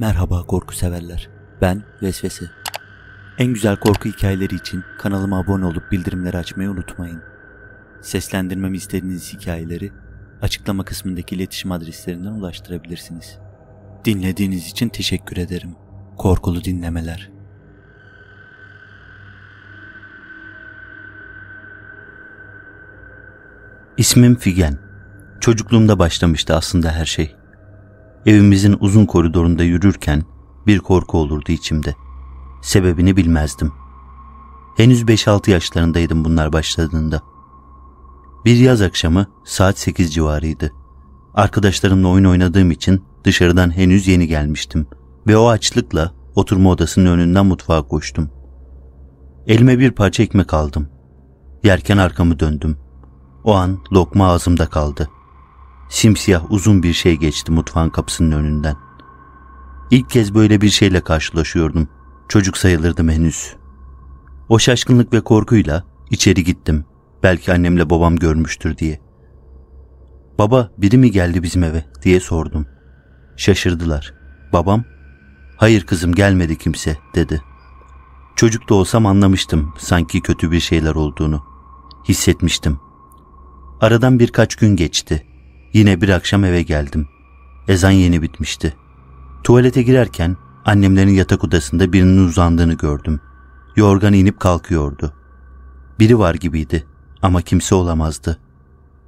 Merhaba korku severler. Ben Vesvese. En güzel korku hikayeleri için kanalıma abone olup bildirimleri açmayı unutmayın. Seslendirmemi istediğiniz hikayeleri açıklama kısmındaki iletişim adreslerinden ulaştırabilirsiniz. Dinlediğiniz için teşekkür ederim. Korkulu dinlemeler. İsmim Figen. Çocukluğumda başlamıştı aslında her şey. Evimizin uzun koridorunda yürürken bir korku olurdu içimde. Sebebini bilmezdim. Henüz 5-6 yaşlarındaydım bunlar başladığında. Bir yaz akşamı saat 8 civarıydı. Arkadaşlarımla oyun oynadığım için dışarıdan henüz yeni gelmiştim ve o açlıkla oturma odasının önünden mutfağa koştum. Elime bir parça ekmek aldım. Yerken arkamı döndüm. O an lokma ağzımda kaldı. Simsiyah uzun bir şey geçti mutfağın kapısının önünden. İlk kez böyle bir şeyle karşılaşıyordum. Çocuk sayılırdım henüz. O şaşkınlık ve korkuyla içeri gittim. Belki annemle babam görmüştür diye. Baba biri mi geldi bizim eve diye sordum. Şaşırdılar. Babam, hayır kızım gelmedi kimse dedi. Çocuk da olsam anlamıştım sanki kötü bir şeyler olduğunu. Hissetmiştim. Aradan birkaç gün geçti. Yine bir akşam eve geldim. Ezan yeni bitmişti. Tuvalete girerken annemlerin yatak odasında birinin uzandığını gördüm. Yorgan inip kalkıyordu. Biri var gibiydi ama kimse olamazdı.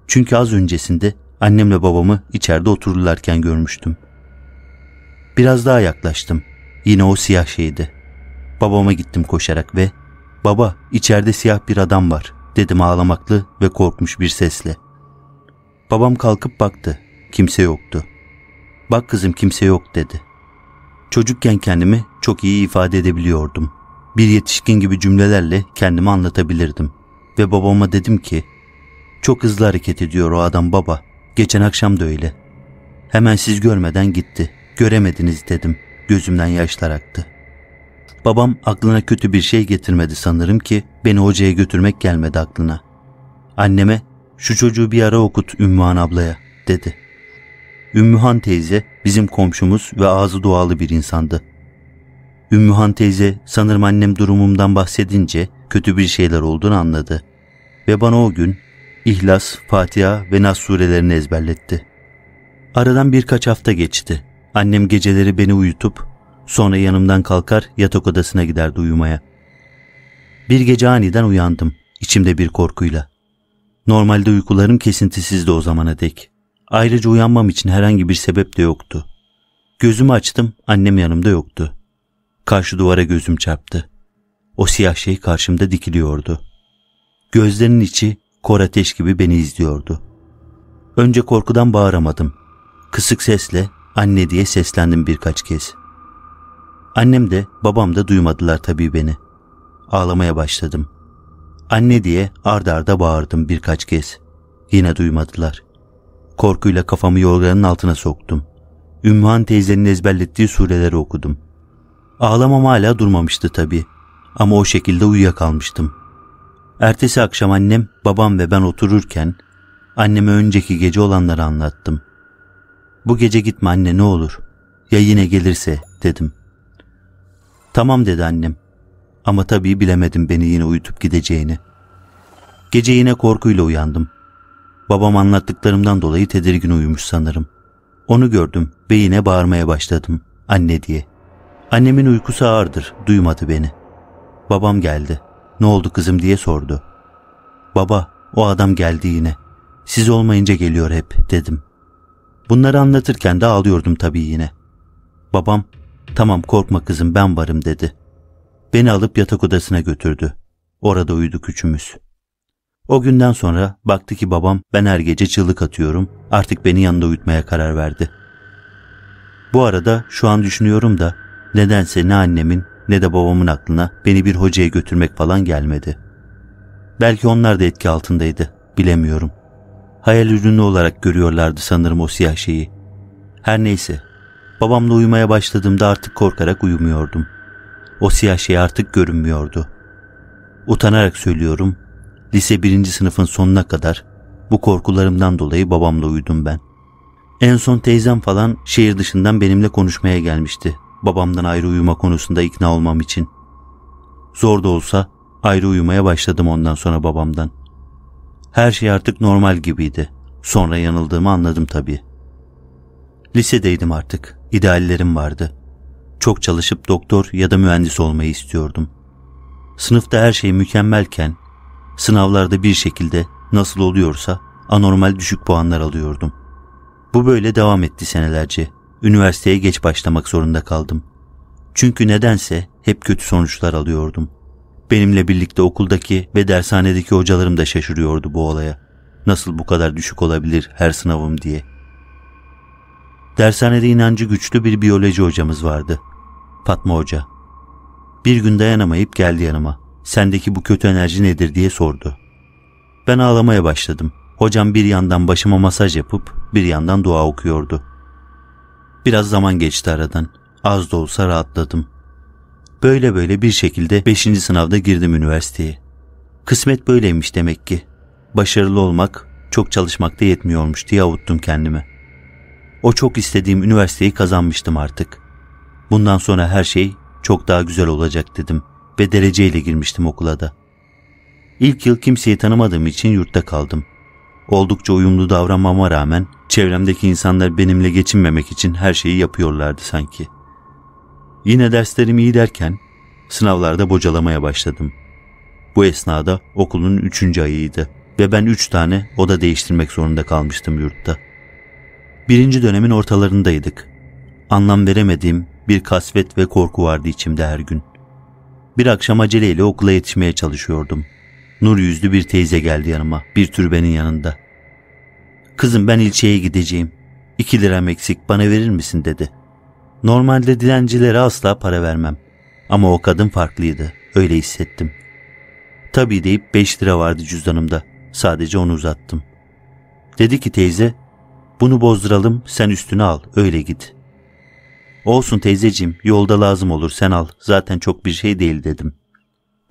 Çünkü az öncesinde annemle babamı içeride otururlarken görmüştüm. Biraz daha yaklaştım. Yine o siyah şeydi. Babama gittim koşarak ve ''Baba içeride siyah bir adam var.'' dedim ağlamaklı ve korkmuş bir sesle. Babam kalkıp baktı. Kimse yoktu. Bak kızım kimse yok dedi. Çocukken kendimi çok iyi ifade edebiliyordum. Bir yetişkin gibi cümlelerle kendimi anlatabilirdim. Ve babama dedim ki, çok hızlı hareket ediyor o adam baba. Geçen akşam da öyle. Hemen siz görmeden gitti. Göremediniz dedim. Gözümden yaşlar aktı. Babam aklına kötü bir şey getirmedi sanırım ki beni hocaya götürmek gelmedi aklına. Anneme şu çocuğu bir ara okut Ümmühan ablaya dedi. Ümmühan teyze bizim komşumuz ve ağzı doğalı bir insandı. Ümmühan teyze sanırım annem durumumdan bahsedince kötü bir şeyler olduğunu anladı. Ve bana o gün İhlas, Fatiha ve Nas surelerini ezberletti. Aradan birkaç hafta geçti. Annem geceleri beni uyutup sonra yanımdan kalkar yatak odasına giderdi uyumaya. Bir gece aniden uyandım içimde bir korkuyla. Normalde uykularım kesintisizdi o zamana dek. Ayrıca uyanmam için herhangi bir sebep de yoktu. Gözümü açtım, annem yanımda yoktu. Karşı duvara gözüm çarptı. O siyah şey karşımda dikiliyordu. Gözlerinin içi kor ateş gibi beni izliyordu. Önce korkudan bağıramadım. Kısık sesle anne diye seslendim birkaç kez. Annem de babam da duymadılar tabii beni. Ağlamaya başladım.'' anne diye ard arda bağırdım birkaç kez. Yine duymadılar. Korkuyla kafamı yorganın altına soktum. Ümmühan teyzenin ezberlettiği sureleri okudum. Ağlamam hala durmamıştı tabii. Ama o şekilde uyuyakalmıştım. Ertesi akşam annem, babam ve ben otururken anneme önceki gece olanları anlattım. Bu gece gitme anne ne olur. Ya yine gelirse dedim. Tamam dedi annem. Ama tabii bilemedim beni yine uyutup gideceğini. Gece yine korkuyla uyandım. Babam anlattıklarımdan dolayı tedirgin uyumuş sanırım. Onu gördüm ve yine bağırmaya başladım. Anne diye. Annemin uykusu ağırdır, duymadı beni. Babam geldi. Ne oldu kızım diye sordu. Baba, o adam geldi yine. Siz olmayınca geliyor hep dedim. Bunları anlatırken de ağlıyordum tabii yine. Babam, tamam korkma kızım ben varım dedi. Beni alıp yatak odasına götürdü. Orada uyuduk üçümüz. O günden sonra baktı ki babam ben her gece çığlık atıyorum. Artık beni yanında uyutmaya karar verdi. Bu arada şu an düşünüyorum da nedense ne annemin ne de babamın aklına beni bir hocaya götürmek falan gelmedi. Belki onlar da etki altındaydı. Bilemiyorum. Hayal ürünü olarak görüyorlardı sanırım o siyah şeyi. Her neyse. Babamla uyumaya başladığımda artık korkarak uyumuyordum.'' O siyah şey artık görünmüyordu. Utanarak söylüyorum, lise birinci sınıfın sonuna kadar bu korkularımdan dolayı babamla uyudum ben. En son teyzem falan şehir dışından benimle konuşmaya gelmişti. Babamdan ayrı uyuma konusunda ikna olmam için. Zor da olsa ayrı uyumaya başladım ondan sonra babamdan. Her şey artık normal gibiydi. Sonra yanıldığımı anladım tabii. Lisedeydim artık. İdeallerim vardı. Çok çalışıp doktor ya da mühendis olmayı istiyordum. Sınıfta her şey mükemmelken sınavlarda bir şekilde nasıl oluyorsa anormal düşük puanlar alıyordum. Bu böyle devam etti senelerce. Üniversiteye geç başlamak zorunda kaldım. Çünkü nedense hep kötü sonuçlar alıyordum. Benimle birlikte okuldaki ve dershanedeki hocalarım da şaşırıyordu bu olaya. Nasıl bu kadar düşük olabilir her sınavım diye. Dershanede inancı güçlü bir biyoloji hocamız vardı. Fatma Hoca. Bir gün dayanamayıp geldi yanıma. Sendeki bu kötü enerji nedir diye sordu. Ben ağlamaya başladım. Hocam bir yandan başıma masaj yapıp bir yandan dua okuyordu. Biraz zaman geçti aradan. Az da olsa rahatladım. Böyle böyle bir şekilde 5. sınavda girdim üniversiteye. Kısmet böyleymiş demek ki. Başarılı olmak çok çalışmakta yetmiyormuş diye avuttum kendimi. O çok istediğim üniversiteyi kazanmıştım artık. Bundan sonra her şey çok daha güzel olacak dedim ve dereceyle girmiştim okula da. İlk yıl kimseyi tanımadığım için yurtta kaldım. Oldukça uyumlu davranmama rağmen çevremdeki insanlar benimle geçinmemek için her şeyi yapıyorlardı sanki. Yine derslerim iyi derken sınavlarda bocalamaya başladım. Bu esnada okulun üçüncü ayıydı ve ben üç tane oda değiştirmek zorunda kalmıştım yurtta. Birinci dönemin ortalarındaydık. Anlam veremediğim bir kasvet ve korku vardı içimde her gün. Bir akşam aceleyle okula yetişmeye çalışıyordum. Nur yüzlü bir teyze geldi yanıma, bir türbenin yanında. Kızım ben ilçeye gideceğim. İki liram eksik bana verir misin dedi. Normalde dilencilere asla para vermem. Ama o kadın farklıydı. Öyle hissettim. Tabii deyip beş lira vardı cüzdanımda. Sadece onu uzattım. Dedi ki teyze bunu bozduralım sen üstünü al öyle git. Olsun teyzeciğim yolda lazım olur sen al zaten çok bir şey değil dedim.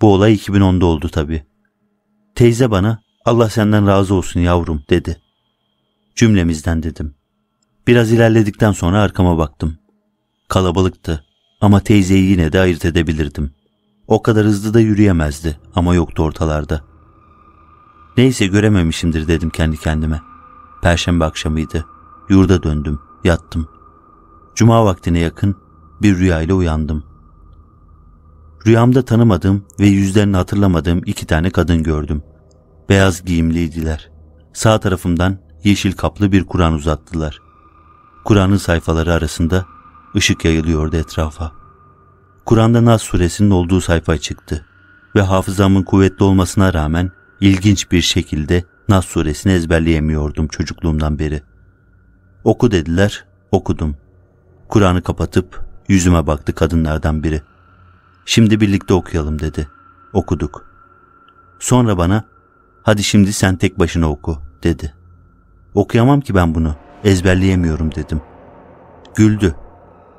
Bu olay 2010'da oldu tabii. Teyze bana Allah senden razı olsun yavrum dedi. Cümlemizden dedim. Biraz ilerledikten sonra arkama baktım. Kalabalıktı ama teyzeyi yine de ayırt edebilirdim. O kadar hızlı da yürüyemezdi ama yoktu ortalarda. Neyse görememişimdir dedim kendi kendime. Perşembe akşamıydı. Yurda döndüm, yattım. Cuma vaktine yakın bir rüyayla uyandım. Rüyamda tanımadığım ve yüzlerini hatırlamadığım iki tane kadın gördüm. Beyaz giyimliydiler. Sağ tarafımdan yeşil kaplı bir Kur'an uzattılar. Kur'an'ın sayfaları arasında ışık yayılıyordu etrafa. Kur'an'da Nas suresinin olduğu sayfa çıktı ve hafızamın kuvvetli olmasına rağmen ilginç bir şekilde Nas suresini ezberleyemiyordum çocukluğumdan beri. Oku dediler, okudum. Kur'an'ı kapatıp yüzüme baktı kadınlardan biri. Şimdi birlikte okuyalım dedi. Okuduk. Sonra bana hadi şimdi sen tek başına oku dedi. Okuyamam ki ben bunu ezberleyemiyorum dedim. Güldü.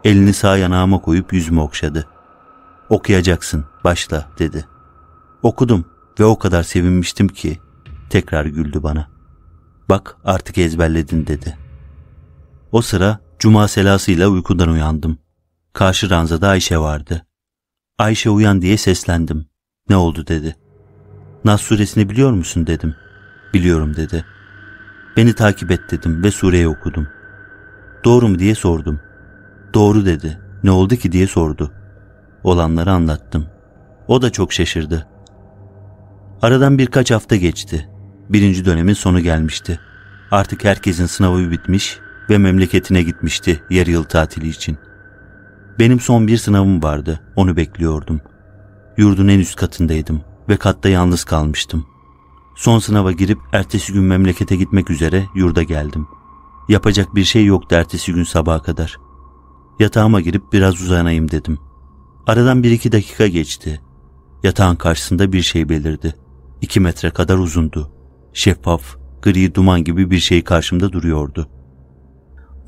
Elini sağ yanağıma koyup yüzümü okşadı. Okuyacaksın başla dedi. Okudum ve o kadar sevinmiştim ki tekrar güldü bana. Bak artık ezberledin dedi. O sıra Cuma selasıyla uykudan uyandım. Karşı ranzada Ayşe vardı. Ayşe uyan diye seslendim. Ne oldu dedi. Nas suresini biliyor musun dedim. Biliyorum dedi. Beni takip et dedim ve sureyi okudum. Doğru mu diye sordum. Doğru dedi. Ne oldu ki diye sordu. Olanları anlattım. O da çok şaşırdı. Aradan birkaç hafta geçti. Birinci dönemin sonu gelmişti. Artık herkesin sınavı bitmiş, ve memleketine gitmişti yarı yıl tatili için. Benim son bir sınavım vardı, onu bekliyordum. Yurdun en üst katındaydım ve katta yalnız kalmıştım. Son sınava girip ertesi gün memlekete gitmek üzere yurda geldim. Yapacak bir şey yoktu ertesi gün sabaha kadar. Yatağıma girip biraz uzanayım dedim. Aradan bir iki dakika geçti. Yatağın karşısında bir şey belirdi. İki metre kadar uzundu. Şeffaf, gri duman gibi bir şey karşımda duruyordu.''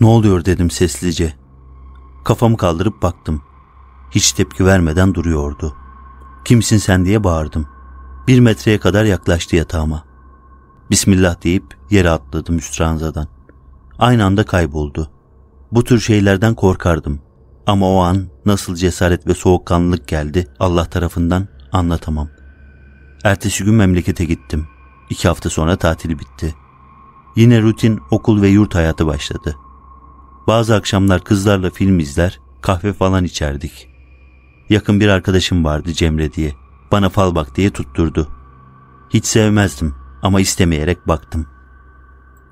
Ne oluyor dedim seslice. Kafamı kaldırıp baktım. Hiç tepki vermeden duruyordu. Kimsin sen diye bağırdım. Bir metreye kadar yaklaştı yatağıma. Bismillah deyip yere atladım üst ranzadan. Aynı anda kayboldu. Bu tür şeylerden korkardım. Ama o an nasıl cesaret ve soğukkanlılık geldi Allah tarafından anlatamam. Ertesi gün memlekete gittim. İki hafta sonra tatil bitti. Yine rutin okul ve yurt hayatı başladı. Bazı akşamlar kızlarla film izler, kahve falan içerdik. Yakın bir arkadaşım vardı Cemre diye. Bana fal bak diye tutturdu. Hiç sevmezdim ama istemeyerek baktım.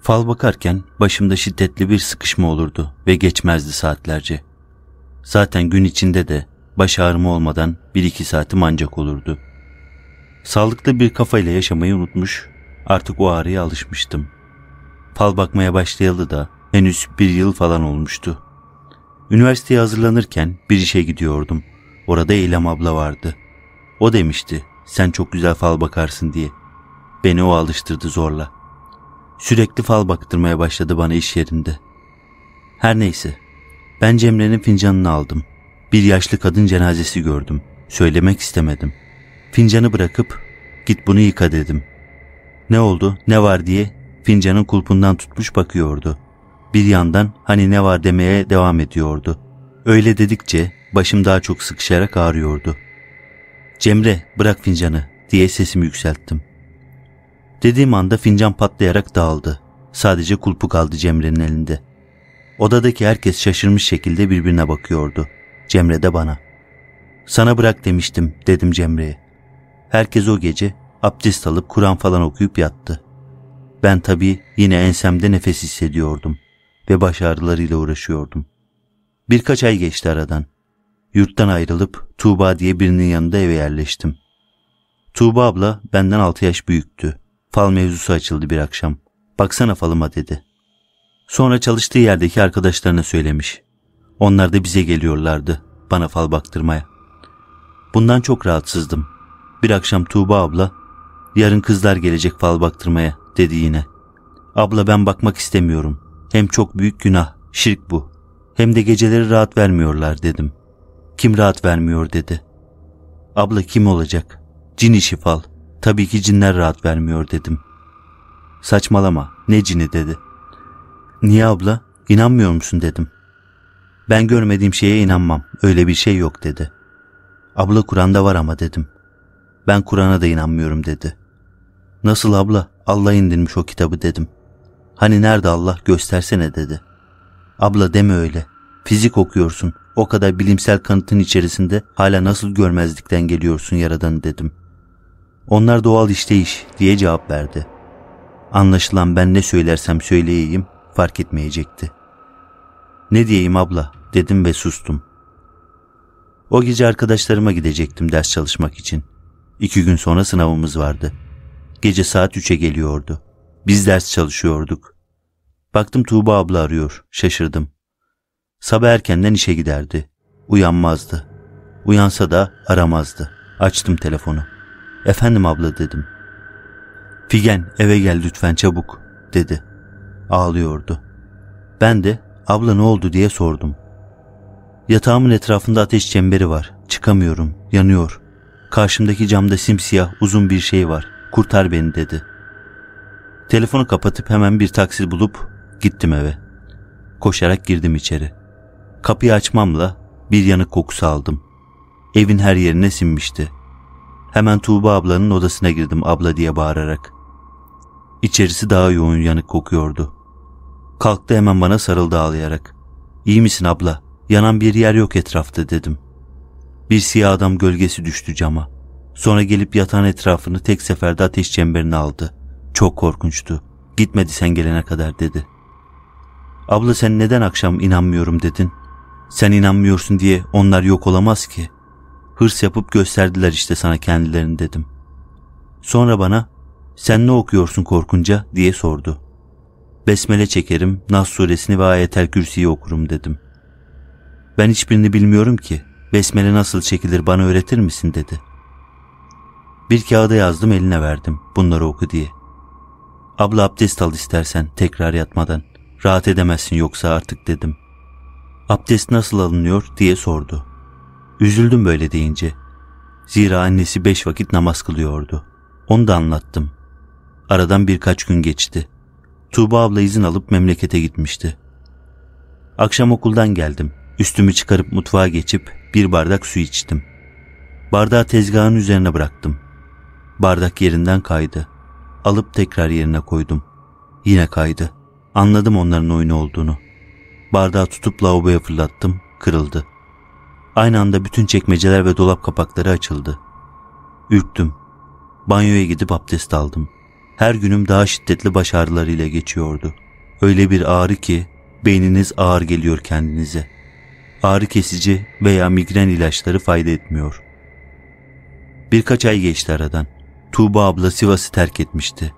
Fal bakarken başımda şiddetli bir sıkışma olurdu ve geçmezdi saatlerce. Zaten gün içinde de baş ağrımı olmadan bir iki saatim ancak olurdu. Sağlıklı bir kafayla yaşamayı unutmuş, artık o ağrıya alışmıştım. Fal bakmaya başlayalı da Henüz bir yıl falan olmuştu. Üniversiteye hazırlanırken bir işe gidiyordum. Orada Eylem abla vardı. O demişti sen çok güzel fal bakarsın diye. Beni o alıştırdı zorla. Sürekli fal baktırmaya başladı bana iş yerinde. Her neyse. Ben Cemre'nin fincanını aldım. Bir yaşlı kadın cenazesi gördüm. Söylemek istemedim. Fincanı bırakıp git bunu yıka dedim. Ne oldu ne var diye fincanın kulpundan tutmuş bakıyordu.'' bir yandan hani ne var demeye devam ediyordu. Öyle dedikçe başım daha çok sıkışarak ağrıyordu. Cemre bırak fincanı diye sesimi yükselttim. Dediğim anda fincan patlayarak dağıldı. Sadece kulpu kaldı Cemre'nin elinde. Odadaki herkes şaşırmış şekilde birbirine bakıyordu. Cemre de bana. Sana bırak demiştim dedim Cemre'ye. Herkes o gece abdest alıp Kur'an falan okuyup yattı. Ben tabii yine ensemde nefes hissediyordum ve baş ağrılarıyla uğraşıyordum. Birkaç ay geçti aradan. Yurttan ayrılıp Tuğba diye birinin yanında eve yerleştim. Tuğba abla benden 6 yaş büyüktü. Fal mevzusu açıldı bir akşam. Baksana falıma dedi. Sonra çalıştığı yerdeki arkadaşlarına söylemiş. Onlar da bize geliyorlardı bana fal baktırmaya. Bundan çok rahatsızdım. Bir akşam Tuğba abla yarın kızlar gelecek fal baktırmaya dedi yine. Abla ben bakmak istemiyorum. Hem çok büyük günah, şirk bu. Hem de geceleri rahat vermiyorlar dedim. Kim rahat vermiyor dedi. Abla kim olacak? Cin işi fal. Tabii ki cinler rahat vermiyor dedim. Saçmalama ne cini dedi. Niye abla? İnanmıyor musun dedim. Ben görmediğim şeye inanmam. Öyle bir şey yok dedi. Abla Kur'an'da var ama dedim. Ben Kur'an'a da inanmıyorum dedi. Nasıl abla? Allah indirmiş o kitabı dedim.'' Hani nerede Allah göstersene dedi. Abla deme öyle. Fizik okuyorsun. O kadar bilimsel kanıtın içerisinde hala nasıl görmezlikten geliyorsun yaradanı dedim. Onlar doğal işte iş diye cevap verdi. Anlaşılan ben ne söylersem söyleyeyim fark etmeyecekti. Ne diyeyim abla dedim ve sustum. O gece arkadaşlarıma gidecektim ders çalışmak için. İki gün sonra sınavımız vardı. Gece saat üçe geliyordu. Biz ders çalışıyorduk. Baktım Tuğba abla arıyor. Şaşırdım. Sabah erkenden işe giderdi. Uyanmazdı. Uyansa da aramazdı. Açtım telefonu. Efendim abla dedim. Figen eve gel lütfen çabuk dedi. Ağlıyordu. Ben de abla ne oldu diye sordum. Yatağımın etrafında ateş çemberi var. Çıkamıyorum. Yanıyor. Karşımdaki camda simsiyah uzun bir şey var. Kurtar beni dedi. Telefonu kapatıp hemen bir taksi bulup gittim eve. Koşarak girdim içeri. Kapıyı açmamla bir yanık kokusu aldım. Evin her yerine sinmişti. Hemen Tuğba ablanın odasına girdim abla diye bağırarak. İçerisi daha yoğun yanık kokuyordu. Kalktı hemen bana sarıldı ağlayarak. İyi misin abla? Yanan bir yer yok etrafta dedim. Bir siyah adam gölgesi düştü cama. Sonra gelip yatan etrafını tek seferde ateş çemberine aldı. Çok korkunçtu. Gitmedi sen gelene kadar dedi. Abla sen neden akşam inanmıyorum dedin? Sen inanmıyorsun diye onlar yok olamaz ki. Hırs yapıp gösterdiler işte sana kendilerini dedim. Sonra bana sen ne okuyorsun korkunca diye sordu. Besmele çekerim, Nas suresini ve ayetel kürsiyi okurum dedim. Ben hiçbirini bilmiyorum ki. Besmele nasıl çekilir bana öğretir misin dedi. Bir kağıda yazdım eline verdim bunları oku diye.'' Abla abdest al istersen tekrar yatmadan. Rahat edemezsin yoksa artık dedim. Abdest nasıl alınıyor diye sordu. Üzüldüm böyle deyince. Zira annesi beş vakit namaz kılıyordu. Onu da anlattım. Aradan birkaç gün geçti. Tuğba abla izin alıp memlekete gitmişti. Akşam okuldan geldim. Üstümü çıkarıp mutfağa geçip bir bardak su içtim. Bardağı tezgahın üzerine bıraktım. Bardak yerinden kaydı. Alıp tekrar yerine koydum. Yine kaydı. Anladım onların oyunu olduğunu. Bardağı tutup lavaboya fırlattım, kırıldı. Aynı anda bütün çekmeceler ve dolap kapakları açıldı. Ürktüm. Banyoya gidip abdest aldım. Her günüm daha şiddetli baş ağrılarıyla geçiyordu. Öyle bir ağrı ki beyniniz ağır geliyor kendinize. Ağrı kesici veya migren ilaçları fayda etmiyor. Birkaç ay geçti aradan. Tuğba abla Sivas'ı terk etmişti.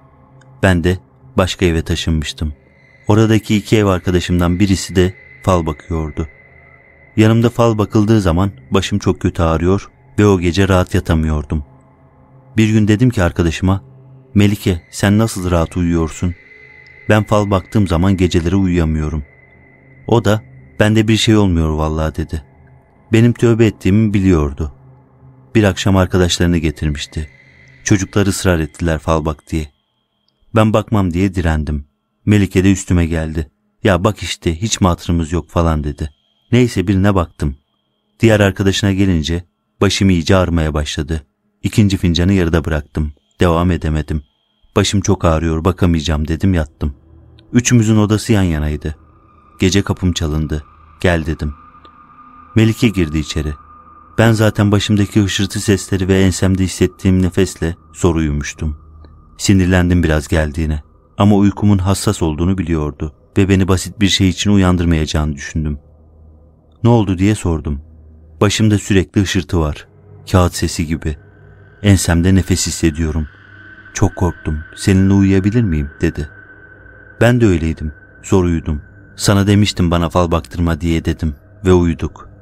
Ben de başka eve taşınmıştım. Oradaki iki ev arkadaşımdan birisi de fal bakıyordu. Yanımda fal bakıldığı zaman başım çok kötü ağrıyor ve o gece rahat yatamıyordum. Bir gün dedim ki arkadaşıma, Melike sen nasıl rahat uyuyorsun? Ben fal baktığım zaman geceleri uyuyamıyorum. O da bende bir şey olmuyor vallahi dedi. Benim tövbe ettiğimi biliyordu. Bir akşam arkadaşlarını getirmişti. Çocukları ısrar ettiler fal bak diye. Ben bakmam diye direndim. Melike de üstüme geldi. Ya bak işte hiç mi yok falan dedi. Neyse birine baktım. Diğer arkadaşına gelince başım iyice ağrımaya başladı. İkinci fincanı yarıda bıraktım. Devam edemedim. Başım çok ağrıyor bakamayacağım dedim yattım. Üçümüzün odası yan yanaydı. Gece kapım çalındı. Gel dedim. Melike girdi içeri. Ben zaten başımdaki hışırtı sesleri ve ensemde hissettiğim nefesle zor uyumuştum. Sinirlendim biraz geldiğine. Ama uykumun hassas olduğunu biliyordu ve beni basit bir şey için uyandırmayacağını düşündüm. Ne oldu diye sordum. Başımda sürekli hışırtı var. Kağıt sesi gibi. Ensemde nefes hissediyorum. Çok korktum. Seninle uyuyabilir miyim dedi. Ben de öyleydim. Zor uyudum. Sana demiştim bana fal baktırma diye dedim ve uyuduk.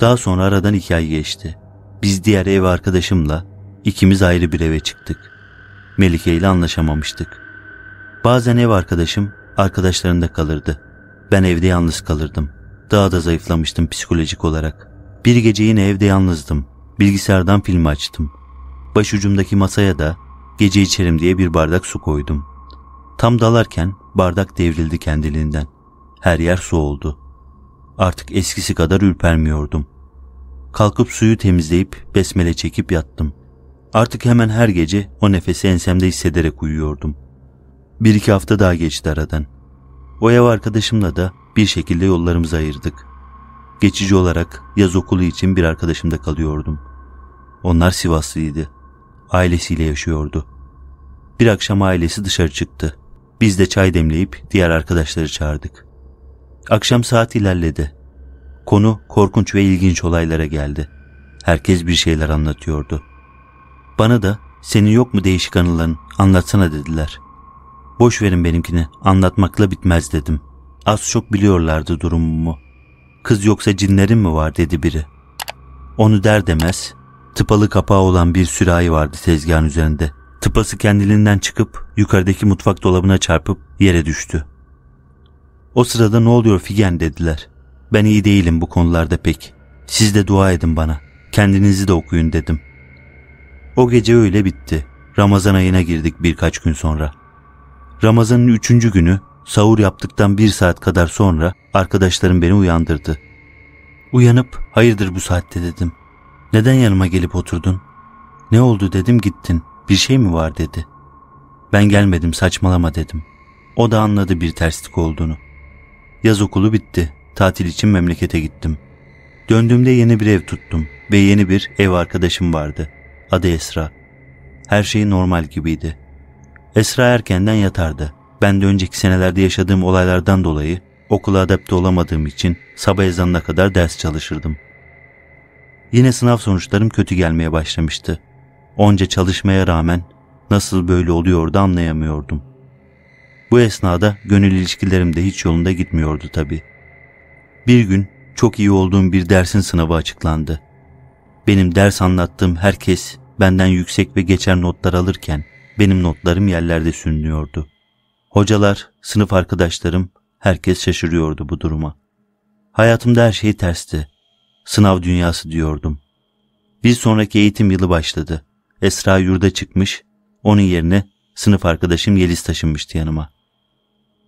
Daha sonra aradan iki ay geçti. Biz diğer ev arkadaşımla ikimiz ayrı bir eve çıktık. Melike ile anlaşamamıştık. Bazen ev arkadaşım arkadaşlarında kalırdı. Ben evde yalnız kalırdım. Daha da zayıflamıştım psikolojik olarak. Bir gece yine evde yalnızdım. Bilgisayardan film açtım. Başucumdaki masaya da gece içerim diye bir bardak su koydum. Tam dalarken bardak devrildi kendiliğinden. Her yer su oldu.'' Artık eskisi kadar ürpermiyordum. Kalkıp suyu temizleyip besmele çekip yattım. Artık hemen her gece o nefesi ensemde hissederek uyuyordum. Bir iki hafta daha geçti aradan. O ev arkadaşımla da bir şekilde yollarımızı ayırdık. Geçici olarak yaz okulu için bir arkadaşımda kalıyordum. Onlar Sivaslıydı. Ailesiyle yaşıyordu. Bir akşam ailesi dışarı çıktı. Biz de çay demleyip diğer arkadaşları çağırdık. Akşam saat ilerledi. Konu korkunç ve ilginç olaylara geldi. Herkes bir şeyler anlatıyordu. Bana da senin yok mu değişik anıların anlatsana dediler. Boş verin benimkini anlatmakla bitmez dedim. Az çok biliyorlardı durumumu. Kız yoksa cinlerin mi var dedi biri. Onu der demez tıpalı kapağı olan bir sürahi vardı tezgahın üzerinde. Tıpası kendiliğinden çıkıp yukarıdaki mutfak dolabına çarpıp yere düştü. O sırada ne oluyor Figen dediler. Ben iyi değilim bu konularda pek. Siz de dua edin bana. Kendinizi de okuyun dedim. O gece öyle bitti. Ramazan ayına girdik birkaç gün sonra. Ramazanın üçüncü günü sahur yaptıktan bir saat kadar sonra arkadaşlarım beni uyandırdı. Uyanıp hayırdır bu saatte dedim. Neden yanıma gelip oturdun? Ne oldu dedim gittin. Bir şey mi var dedi. Ben gelmedim saçmalama dedim. O da anladı bir terslik olduğunu.'' Yaz okulu bitti. Tatil için memlekete gittim. Döndüğümde yeni bir ev tuttum ve yeni bir ev arkadaşım vardı. Adı Esra. Her şey normal gibiydi. Esra erkenden yatardı. Ben de önceki senelerde yaşadığım olaylardan dolayı okula adapte olamadığım için sabah ezanına kadar ders çalışırdım. Yine sınav sonuçlarım kötü gelmeye başlamıştı. Onca çalışmaya rağmen nasıl böyle oluyordu anlayamıyordum. Bu esnada gönül ilişkilerim de hiç yolunda gitmiyordu tabii. Bir gün çok iyi olduğum bir dersin sınavı açıklandı. Benim ders anlattığım herkes benden yüksek ve geçer notlar alırken benim notlarım yerlerde sünüyordu. Hocalar, sınıf arkadaşlarım, herkes şaşırıyordu bu duruma. Hayatımda her şey tersti. Sınav dünyası diyordum. Bir sonraki eğitim yılı başladı. Esra yurda çıkmış, onun yerine sınıf arkadaşım Yeliz taşınmıştı yanıma.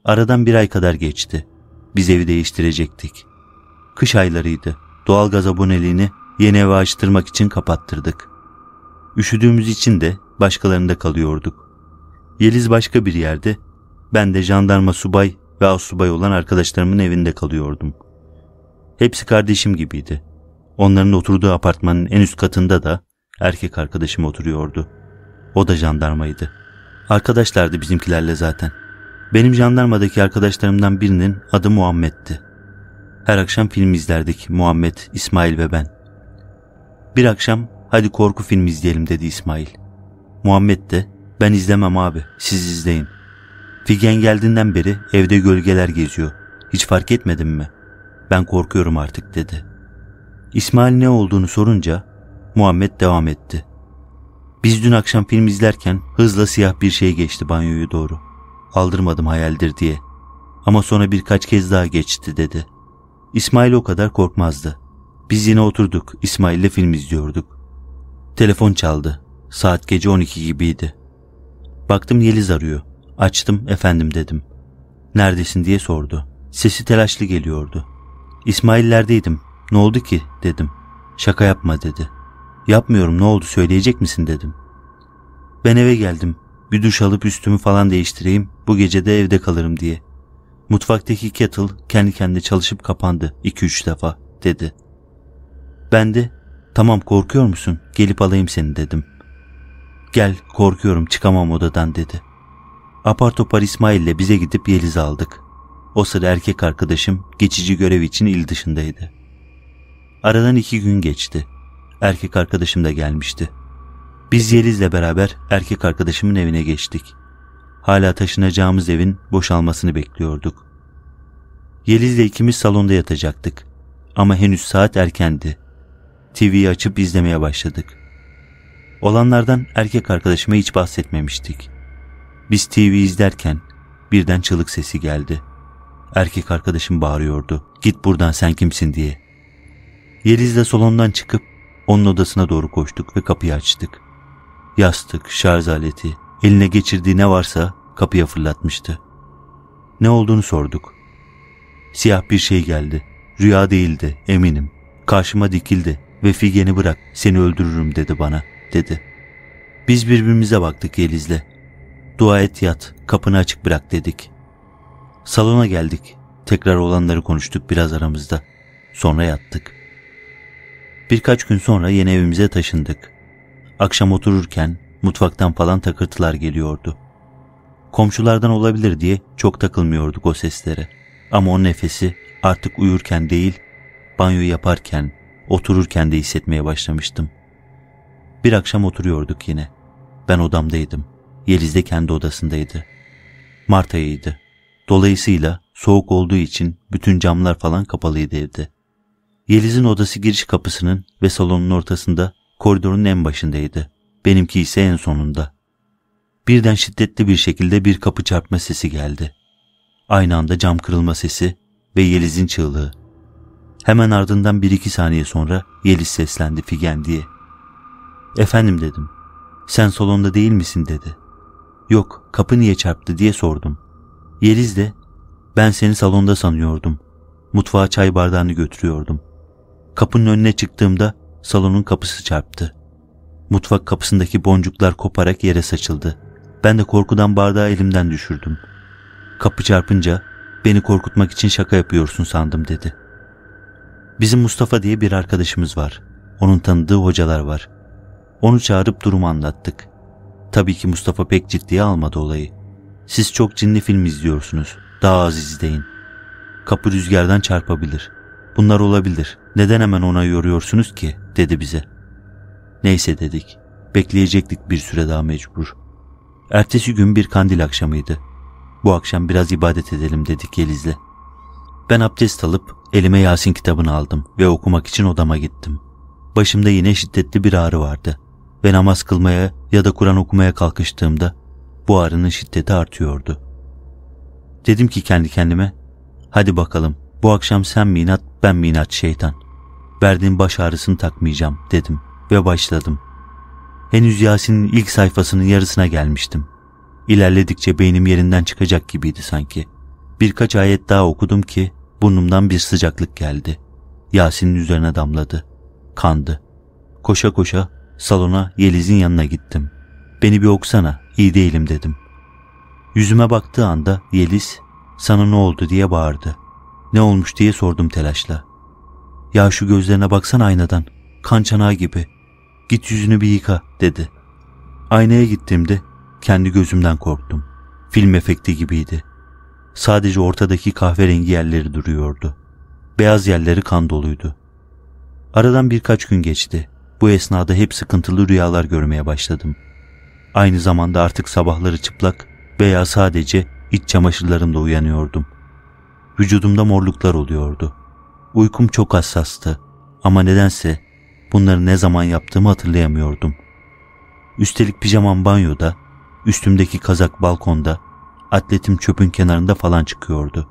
Aradan bir ay kadar geçti. Biz evi değiştirecektik. Kış aylarıydı. Doğalgaz aboneliğini yeni eve açtırmak için kapattırdık. Üşüdüğümüz için de başkalarında kalıyorduk. Yeliz başka bir yerde, ben de jandarma subay ve asubay olan arkadaşlarımın evinde kalıyordum. Hepsi kardeşim gibiydi. Onların oturduğu apartmanın en üst katında da erkek arkadaşım oturuyordu. O da jandarmaydı. Arkadaşlardı bizimkilerle zaten. Benim jandarmadaki arkadaşlarımdan birinin adı Muhammed'ti. Her akşam film izlerdik Muhammed, İsmail ve ben. Bir akşam hadi korku filmi izleyelim dedi İsmail. Muhammed de ben izlemem abi siz izleyin. Figen geldiğinden beri evde gölgeler geziyor. Hiç fark etmedin mi? Ben korkuyorum artık dedi. İsmail ne olduğunu sorunca Muhammed devam etti. Biz dün akşam film izlerken hızla siyah bir şey geçti banyoyu doğru.'' aldırmadım hayaldir diye. Ama sonra birkaç kez daha geçti dedi. İsmail o kadar korkmazdı. Biz yine oturduk. İsmail'le film izliyorduk. Telefon çaldı. Saat gece 12 gibiydi. Baktım Yeliz arıyor. Açtım efendim dedim. Neredesin diye sordu. Sesi telaşlı geliyordu. İsmail'lerdeydim. Ne oldu ki dedim. Şaka yapma dedi. Yapmıyorum ne oldu söyleyecek misin dedim. Ben eve geldim. Bir duş alıp üstümü falan değiştireyim, bu gece de evde kalırım diye. Mutfaktaki kettle kendi kendine çalışıp kapandı iki üç defa dedi. Ben de tamam korkuyor musun gelip alayım seni dedim. Gel korkuyorum çıkamam odadan dedi. Apar topar ile bize gidip Yeliz'i aldık. O sırada erkek arkadaşım geçici görev için il dışındaydı. Aradan iki gün geçti. Erkek arkadaşım da gelmişti. Biz Yeliz'le beraber erkek arkadaşımın evine geçtik. Hala taşınacağımız evin boşalmasını bekliyorduk. Yeliz'le ikimiz salonda yatacaktık. Ama henüz saat erkendi. TV'yi açıp izlemeye başladık. Olanlardan erkek arkadaşıma hiç bahsetmemiştik. Biz TV izlerken birden çığlık sesi geldi. Erkek arkadaşım bağırıyordu. Git buradan sen kimsin diye. Yeliz'le salondan çıkıp onun odasına doğru koştuk ve kapıyı açtık yastık, şarj aleti, eline geçirdiği ne varsa kapıya fırlatmıştı. Ne olduğunu sorduk. Siyah bir şey geldi. Rüya değildi, eminim. Karşıma dikildi ve Figen'i bırak, seni öldürürüm dedi bana, dedi. Biz birbirimize baktık Yeliz'le. Dua et yat, kapını açık bırak dedik. Salona geldik. Tekrar olanları konuştuk biraz aramızda. Sonra yattık. Birkaç gün sonra yeni evimize taşındık. Akşam otururken mutfaktan falan takırtılar geliyordu. Komşulardan olabilir diye çok takılmıyorduk o seslere. Ama o nefesi artık uyurken değil, banyo yaparken, otururken de hissetmeye başlamıştım. Bir akşam oturuyorduk yine. Ben odamdaydım. Yeliz de kendi odasındaydı. Mart ayıydı. Dolayısıyla soğuk olduğu için bütün camlar falan kapalıydı evde. Yeliz'in odası giriş kapısının ve salonun ortasında koridorun en başındaydı. Benimki ise en sonunda. Birden şiddetli bir şekilde bir kapı çarpma sesi geldi. Aynı anda cam kırılma sesi ve Yeliz'in çığlığı. Hemen ardından bir iki saniye sonra Yeliz seslendi Figen diye. Efendim dedim. Sen salonda değil misin dedi. Yok kapı niye çarptı diye sordum. Yeliz de ben seni salonda sanıyordum. Mutfağa çay bardağını götürüyordum. Kapının önüne çıktığımda salonun kapısı çarptı. Mutfak kapısındaki boncuklar koparak yere saçıldı. Ben de korkudan bardağı elimden düşürdüm. Kapı çarpınca beni korkutmak için şaka yapıyorsun sandım dedi. Bizim Mustafa diye bir arkadaşımız var. Onun tanıdığı hocalar var. Onu çağırıp durumu anlattık. Tabii ki Mustafa pek ciddiye almadı olayı. Siz çok cinli film izliyorsunuz. Daha az izleyin. Kapı rüzgardan çarpabilir. Bunlar olabilir. Neden hemen ona yoruyorsunuz ki? dedi bize. Neyse dedik. Bekleyecektik bir süre daha mecbur. Ertesi gün bir kandil akşamıydı. Bu akşam biraz ibadet edelim dedik Yeliz'le. Ben abdest alıp elime Yasin kitabını aldım ve okumak için odama gittim. Başımda yine şiddetli bir ağrı vardı ve namaz kılmaya ya da Kur'an okumaya kalkıştığımda bu ağrının şiddeti artıyordu. Dedim ki kendi kendime, hadi bakalım bu akşam sen minat, ben minat şeytan. Verdiğin baş ağrısını takmayacağım dedim ve başladım. Henüz Yasin'in ilk sayfasının yarısına gelmiştim. İlerledikçe beynim yerinden çıkacak gibiydi sanki. Birkaç ayet daha okudum ki burnumdan bir sıcaklık geldi. Yasin'in üzerine damladı. Kandı. Koşa koşa salona Yeliz'in yanına gittim. Beni bir oksana, iyi değilim dedim. Yüzüme baktığı anda Yeliz sana ne oldu diye bağırdı. Ne olmuş diye sordum telaşla. Ya şu gözlerine baksan aynadan. Kan çanağı gibi. Git yüzünü bir yıka dedi. Aynaya gittiğimde kendi gözümden korktum. Film efekti gibiydi. Sadece ortadaki kahverengi yerleri duruyordu. Beyaz yerleri kan doluydu. Aradan birkaç gün geçti. Bu esnada hep sıkıntılı rüyalar görmeye başladım. Aynı zamanda artık sabahları çıplak veya sadece iç çamaşırlarımda uyanıyordum.'' Vücudumda morluklar oluyordu. Uykum çok hassastı ama nedense bunları ne zaman yaptığımı hatırlayamıyordum. Üstelik pijamam banyoda, üstümdeki kazak balkonda, atletim çöpün kenarında falan çıkıyordu.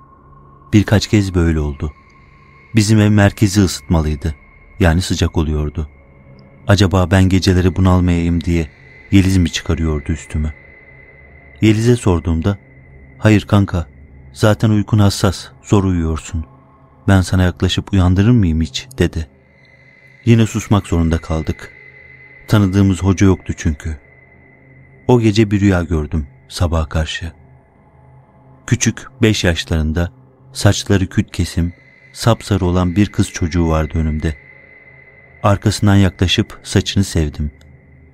Birkaç kez böyle oldu. Bizim ev merkezi ısıtmalıydı. Yani sıcak oluyordu. Acaba ben geceleri bunalmayayım diye Yeliz mi çıkarıyordu üstümü? Yeliz'e sorduğumda hayır kanka Zaten uykun hassas, zor uyuyorsun. Ben sana yaklaşıp uyandırır mıyım hiç?" dedi. Yine susmak zorunda kaldık. Tanıdığımız hoca yoktu çünkü. O gece bir rüya gördüm sabaha karşı. Küçük, beş yaşlarında, saçları küt kesim, sapsarı olan bir kız çocuğu vardı önümde. Arkasından yaklaşıp saçını sevdim.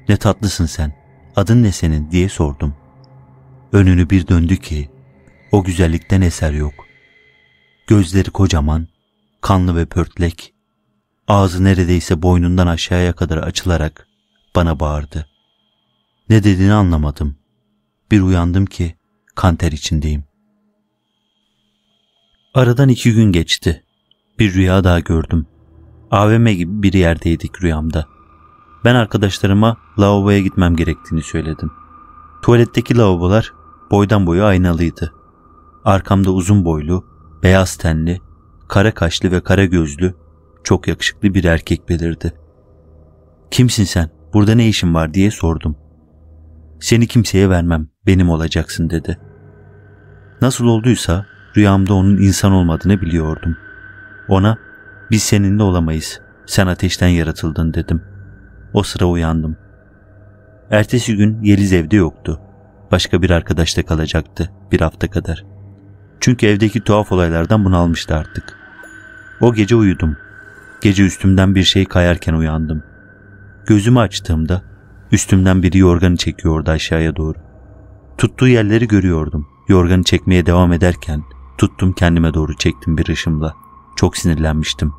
Ne tatlısın sen, adın ne senin diye sordum. Önünü bir döndü ki o güzellikten eser yok. Gözleri kocaman, kanlı ve pörtlek. Ağzı neredeyse boynundan aşağıya kadar açılarak bana bağırdı. Ne dediğini anlamadım. Bir uyandım ki kanter içindeyim. Aradan iki gün geçti. Bir rüya daha gördüm. AVM gibi bir yerdeydik rüyamda. Ben arkadaşlarıma lavaboya gitmem gerektiğini söyledim. Tuvaletteki lavabolar boydan boya aynalıydı. Arkamda uzun boylu, beyaz tenli, kara kaşlı ve kara gözlü, çok yakışıklı bir erkek belirdi. Kimsin sen? Burada ne işin var diye sordum. Seni kimseye vermem, benim olacaksın dedi. Nasıl olduysa rüyamda onun insan olmadığını biliyordum. Ona biz seninle olamayız, sen ateşten yaratıldın dedim. O sıra uyandım. Ertesi gün Yeliz evde yoktu. Başka bir arkadaşta kalacaktı bir hafta kadar.'' Çünkü evdeki tuhaf olaylardan bunalmıştı artık. O gece uyudum. Gece üstümden bir şey kayarken uyandım. Gözümü açtığımda üstümden biri yorganı çekiyordu aşağıya doğru. Tuttuğu yerleri görüyordum. Yorganı çekmeye devam ederken tuttum kendime doğru çektim bir ışımla. Çok sinirlenmiştim.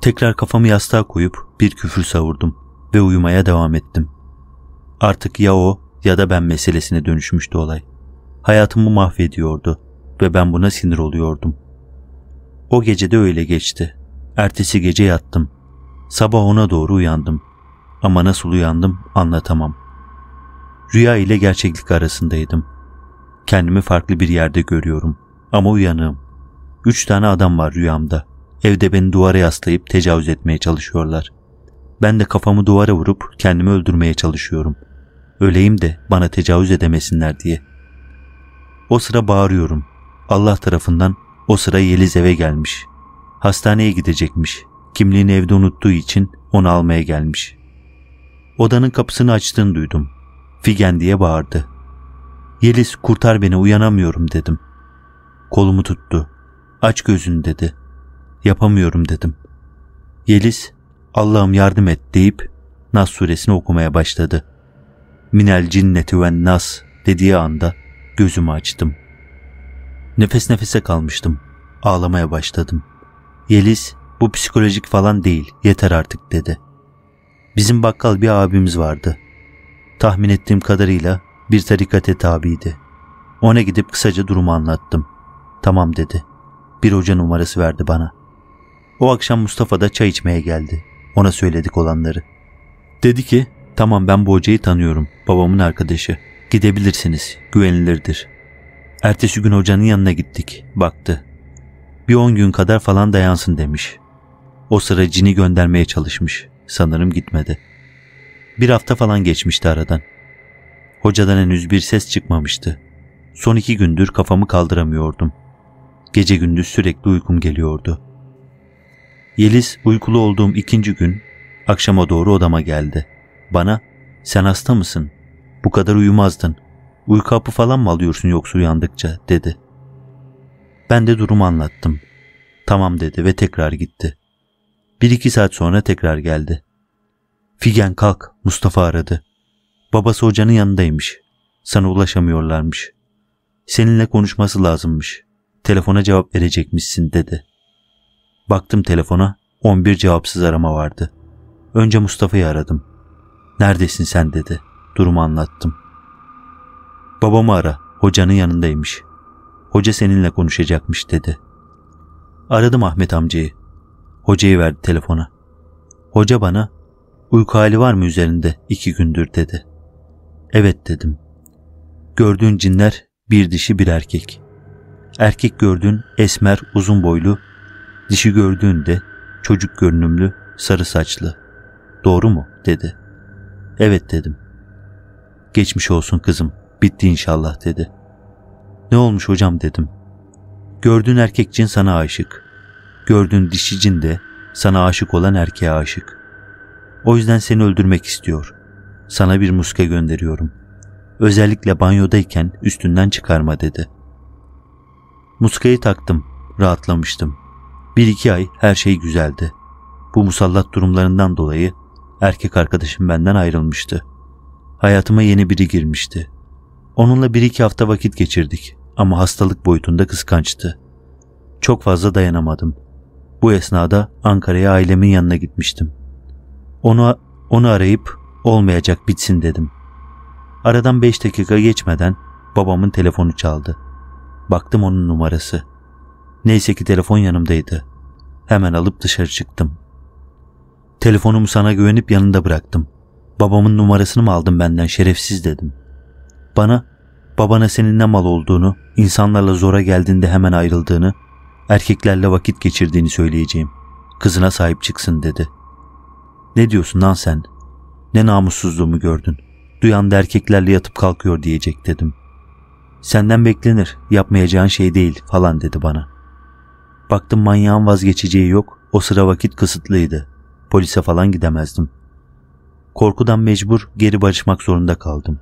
Tekrar kafamı yastığa koyup bir küfür savurdum ve uyumaya devam ettim. Artık ya o ya da ben meselesine dönüşmüştü olay. Hayatımı mahvediyordu ve ben buna sinir oluyordum. O gece de öyle geçti. Ertesi gece yattım. Sabah ona doğru uyandım. Ama nasıl uyandım anlatamam. Rüya ile gerçeklik arasındaydım. Kendimi farklı bir yerde görüyorum. Ama uyanığım. Üç tane adam var rüyamda. Evde beni duvara yaslayıp tecavüz etmeye çalışıyorlar. Ben de kafamı duvara vurup kendimi öldürmeye çalışıyorum. Öleyim de bana tecavüz edemesinler diye. O sıra bağırıyorum. Allah tarafından o sıra Yeliz eve gelmiş. Hastaneye gidecekmiş. Kimliğini evde unuttuğu için onu almaya gelmiş. Odanın kapısını açtığını duydum. Figen diye bağırdı. Yeliz kurtar beni uyanamıyorum dedim. Kolumu tuttu. Aç gözünü dedi. Yapamıyorum dedim. Yeliz Allah'ım yardım et deyip Nas suresini okumaya başladı. Minel cinneti ve nas dediği anda gözümü açtım.'' Nefes nefese kalmıştım. Ağlamaya başladım. Yeliz bu psikolojik falan değil yeter artık dedi. Bizim bakkal bir abimiz vardı. Tahmin ettiğim kadarıyla bir tarikate tabiydi. Ona gidip kısaca durumu anlattım. Tamam dedi. Bir hoca numarası verdi bana. O akşam Mustafa da çay içmeye geldi. Ona söyledik olanları. Dedi ki tamam ben bu hocayı tanıyorum babamın arkadaşı. Gidebilirsiniz güvenilirdir. Ertesi gün hocanın yanına gittik. Baktı. Bir on gün kadar falan dayansın demiş. O sıra cini göndermeye çalışmış. Sanırım gitmedi. Bir hafta falan geçmişti aradan. Hocadan henüz bir ses çıkmamıştı. Son iki gündür kafamı kaldıramıyordum. Gece gündüz sürekli uykum geliyordu. Yeliz uykulu olduğum ikinci gün akşama doğru odama geldi. Bana sen hasta mısın? Bu kadar uyumazdın. Uyku hapı falan mı alıyorsun yoksa uyandıkça dedi. Ben de durumu anlattım. Tamam dedi ve tekrar gitti. Bir iki saat sonra tekrar geldi. Figen kalk Mustafa aradı. Babası hocanın yanındaymış. Sana ulaşamıyorlarmış. Seninle konuşması lazımmış. Telefona cevap verecekmişsin dedi. Baktım telefona 11 cevapsız arama vardı. Önce Mustafa'yı aradım. Neredesin sen dedi. Durumu anlattım. Babamı ara, hocanın yanındaymış. Hoca seninle konuşacakmış dedi. Aradım Ahmet amcayı. Hocayı verdi telefona. Hoca bana uyku hali var mı üzerinde iki gündür dedi. Evet dedim. Gördüğün cinler bir dişi bir erkek. Erkek gördüğün esmer uzun boylu, dişi gördüğün de çocuk görünümlü sarı saçlı. Doğru mu dedi. Evet dedim. Geçmiş olsun kızım Bitti inşallah dedi. Ne olmuş hocam dedim. Gördüğün erkek cin sana aşık. Gördüğün dişi cin de sana aşık olan erkeğe aşık. O yüzden seni öldürmek istiyor. Sana bir muska gönderiyorum. Özellikle banyodayken üstünden çıkarma dedi. Muskayı taktım. Rahatlamıştım. Bir iki ay her şey güzeldi. Bu musallat durumlarından dolayı erkek arkadaşım benden ayrılmıştı. Hayatıma yeni biri girmişti. Onunla bir iki hafta vakit geçirdik ama hastalık boyutunda kıskançtı. Çok fazla dayanamadım. Bu esnada Ankara'ya ailemin yanına gitmiştim. Onu, onu arayıp olmayacak bitsin dedim. Aradan beş dakika geçmeden babamın telefonu çaldı. Baktım onun numarası. Neyse ki telefon yanımdaydı. Hemen alıp dışarı çıktım. Telefonumu sana güvenip yanında bıraktım. Babamın numarasını mı aldın benden şerefsiz dedim.'' Bana babana senin ne mal olduğunu, insanlarla zora geldiğinde hemen ayrıldığını, erkeklerle vakit geçirdiğini söyleyeceğim. Kızına sahip çıksın dedi. Ne diyorsun lan sen? Ne namussuzluğumu gördün? Duyan da erkeklerle yatıp kalkıyor diyecek dedim. Senden beklenir, yapmayacağın şey değil falan dedi bana. Baktım manyağın vazgeçeceği yok, o sıra vakit kısıtlıydı. Polise falan gidemezdim. Korkudan mecbur geri barışmak zorunda kaldım.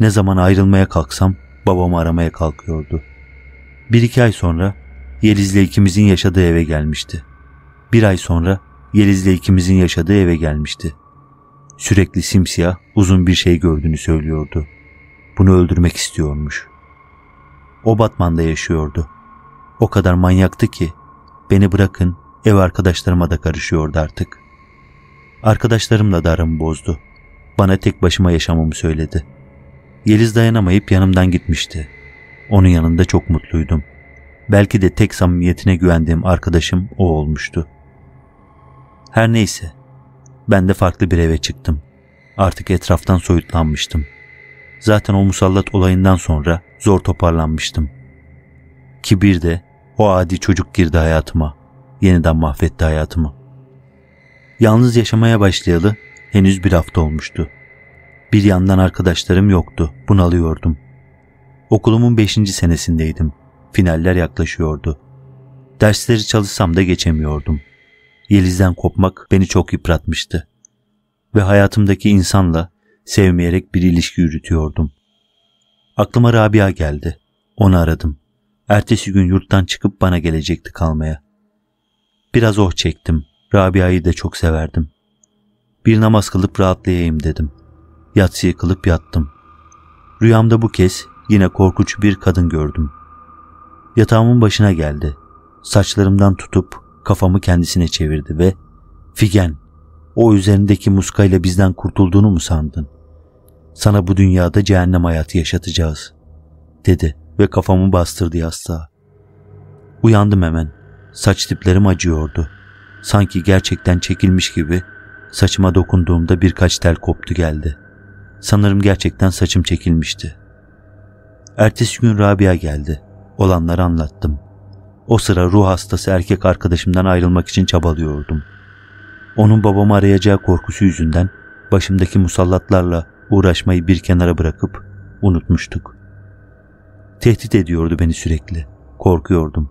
Ne zaman ayrılmaya kalksam babamı aramaya kalkıyordu. Bir iki ay sonra Yeliz'le ikimizin yaşadığı eve gelmişti. Bir ay sonra Yeliz'le ikimizin yaşadığı eve gelmişti. Sürekli simsiyah uzun bir şey gördüğünü söylüyordu. Bunu öldürmek istiyormuş. O Batman'da yaşıyordu. O kadar manyaktı ki beni bırakın ev arkadaşlarıma da karışıyordu artık. Arkadaşlarımla darım bozdu. Bana tek başıma yaşamamı söyledi.'' Yeliz dayanamayıp yanımdan gitmişti. Onun yanında çok mutluydum. Belki de tek samimiyetine güvendiğim arkadaşım o olmuştu. Her neyse, ben de farklı bir eve çıktım. Artık etraftan soyutlanmıştım. Zaten o musallat olayından sonra zor toparlanmıştım. Ki de o adi çocuk girdi hayatıma. Yeniden mahvetti hayatımı. Yalnız yaşamaya başlayalı henüz bir hafta olmuştu. Bir yandan arkadaşlarım yoktu, bunalıyordum. Okulumun beşinci senesindeydim. Finaller yaklaşıyordu. Dersleri çalışsam da geçemiyordum. Yeliz'den kopmak beni çok yıpratmıştı. Ve hayatımdaki insanla sevmeyerek bir ilişki yürütüyordum. Aklıma Rabia geldi. Onu aradım. Ertesi gün yurttan çıkıp bana gelecekti kalmaya. Biraz oh çektim. Rabia'yı da çok severdim. Bir namaz kılıp rahatlayayım dedim.'' Yatsıya kılıp yattım. Rüyamda bu kez yine korkunç bir kadın gördüm. Yatağımın başına geldi. Saçlarımdan tutup kafamı kendisine çevirdi ve ''Figen, o üzerindeki muskayla bizden kurtulduğunu mu sandın? Sana bu dünyada cehennem hayatı yaşatacağız.'' dedi ve kafamı bastırdı yastığa. Uyandım hemen. Saç tiplerim acıyordu. Sanki gerçekten çekilmiş gibi saçıma dokunduğumda birkaç tel koptu geldi.'' Sanırım gerçekten saçım çekilmişti. Ertesi gün Rabia geldi. Olanları anlattım. O sıra ruh hastası erkek arkadaşımdan ayrılmak için çabalıyordum. Onun babamı arayacağı korkusu yüzünden başımdaki musallatlarla uğraşmayı bir kenara bırakıp unutmuştuk. Tehdit ediyordu beni sürekli. Korkuyordum.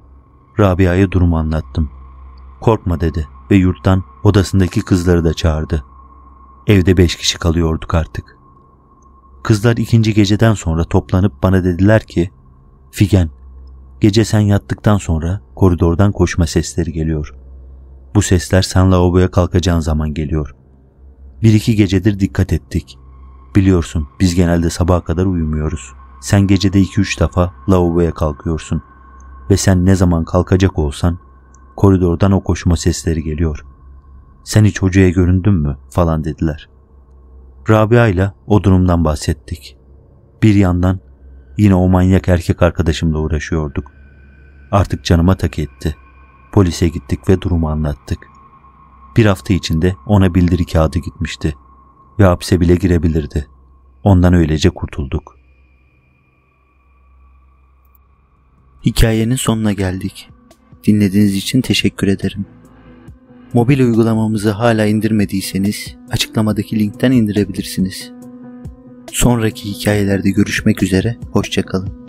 Rabia'ya durumu anlattım. Korkma dedi ve yurttan odasındaki kızları da çağırdı. Evde beş kişi kalıyorduk artık. Kızlar ikinci geceden sonra toplanıp bana dediler ki, Figen, gece sen yattıktan sonra koridordan koşma sesleri geliyor. Bu sesler sen lavaboya kalkacağın zaman geliyor. Bir iki gecedir dikkat ettik. Biliyorsun biz genelde sabaha kadar uyumuyoruz. Sen gecede iki üç defa lavaboya kalkıyorsun. Ve sen ne zaman kalkacak olsan koridordan o koşma sesleri geliyor. Sen hiç hocaya göründün mü falan dediler.'' Rabia ile o durumdan bahsettik. Bir yandan yine o manyak erkek arkadaşımla uğraşıyorduk. Artık canıma tak etti. Polise gittik ve durumu anlattık. Bir hafta içinde ona bildiri kağıdı gitmişti ve hapse bile girebilirdi. Ondan öylece kurtulduk. Hikayenin sonuna geldik. Dinlediğiniz için teşekkür ederim. Mobil uygulamamızı hala indirmediyseniz açıklamadaki linkten indirebilirsiniz. Sonraki hikayelerde görüşmek üzere, hoşçakalın.